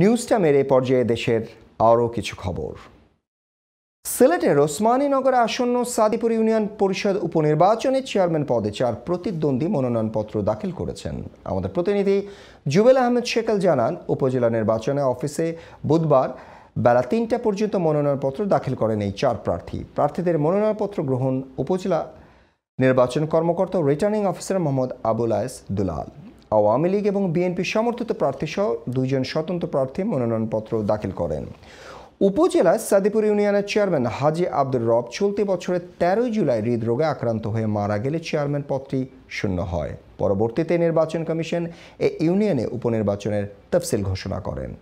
নিউজটা মেরে পর্যায়ে দেশের আরও কিছু খবর সিলেটের ওসমানীনগরে আসন্ন সাদিপুর ইউনিয়ন পরিষদ উপনির্বাচনে চেয়ারম্যান পদে চার প্রতিদ্বন্দ্বী মনোনয়নপত্র দাখিল করেছেন আমাদের প্রতিনিধি জুবেল আহমেদ শেখাল জানান উপজেলা নির্বাচনে অফিসে বুধবার বেলা তিনটা পর্যন্ত মনোনয়নপত্র দাখিল করেন এই চার প্রার্থী প্রার্থীদের মনোনয়নপত্র গ্রহণ উপজেলা নির্বাচন কর্মকর্তা রিটার্নিং অফিসার মোহাম্মদ আবুল আয়েস দুলাল আওয়ামী লীগ এবং বিএনপি সমর্থিত প্রার্থীসহ দুইজন স্বতন্ত্র প্রার্থী মনোনয়নপত্র দাখিল করেন উপজেলার সাদিপুর ইউনিয়নের চেয়ারম্যান হাজি আব্দুর রব চলতি বছরের তেরোই জুলাই হৃদরোগে আক্রান্ত হয়ে মারা গেলে চেয়ারম্যান পদটি শূন্য হয় পরবর্তীতে নির্বাচন কমিশন এ ইউনিয়নে উপনির্বাচনের তফসিল ঘোষণা করেন